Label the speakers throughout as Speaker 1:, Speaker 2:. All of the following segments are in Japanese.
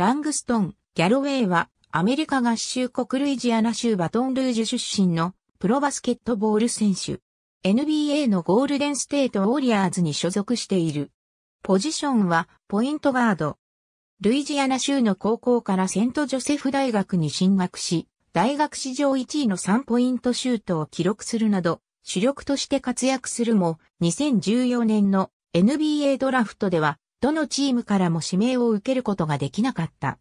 Speaker 1: ラングストン・ギャロウェイはアメリカ合衆国ルイジアナ州バトンルージュ出身のプロバスケットボール選手。NBA のゴールデンステートウォリアーズに所属している。ポジションはポイントガード。ルイジアナ州の高校からセントジョセフ大学に進学し、大学史上1位の3ポイントシュートを記録するなど、主力として活躍するも、2014年の NBA ドラフトではどのチームからも指名を受けることができなかった。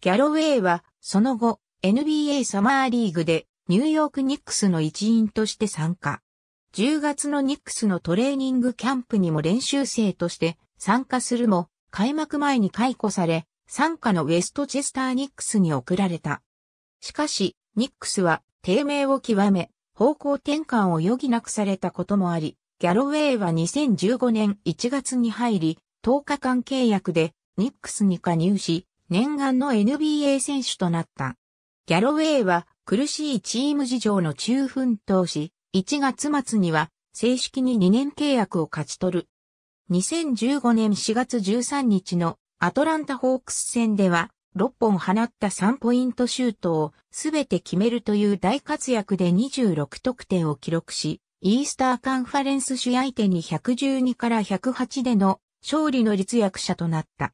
Speaker 1: ギャロウェイは、その後、NBA サマーリーグで、ニューヨークニックスの一員として参加。10月のニックスのトレーニングキャンプにも練習生として参加するも、開幕前に解雇され、参加のウェストチェスターニックスに送られた。しかし、ニックスは低迷を極め、方向転換を余儀なくされたこともあり、ギャロウェイは2015年1月に入り、10日間契約でニックスに加入し、念願の NBA 選手となった。ギャロウェイは苦しいチーム事情の中奮闘し、1月末には正式に2年契約を勝ち取る。2015年4月13日のアトランタホークス戦では6本放った3ポイントシュートを全て決めるという大活躍で26得点を記録し、イースターカンファレンス主相手に112から108での勝利の立役者となった。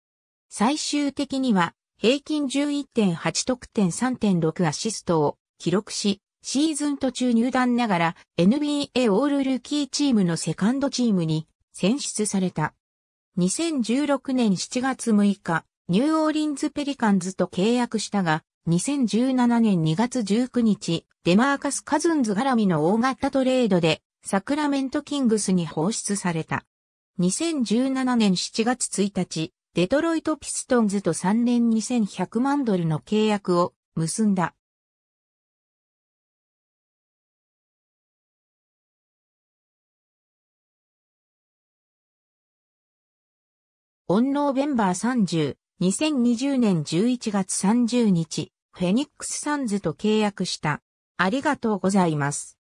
Speaker 1: 最終的には、平均11.8得点3.6アシストを記録し、シーズン途中入団ながら NBA オールルーキーチームのセカンドチームに選出された。2016年7月6日、ニューオーリンズペリカンズと契約したが、2017年2月19日、デマーカス・カズンズ絡みの大型トレードで、サクラメントキングスに放出された。2017年7月
Speaker 2: 1日、デトロイトピストンズと3年2100万ドルの契約を結んだ。オンノーベンバー30、2020年11月30日、フェニックスサンズと契約した。ありがとうございます。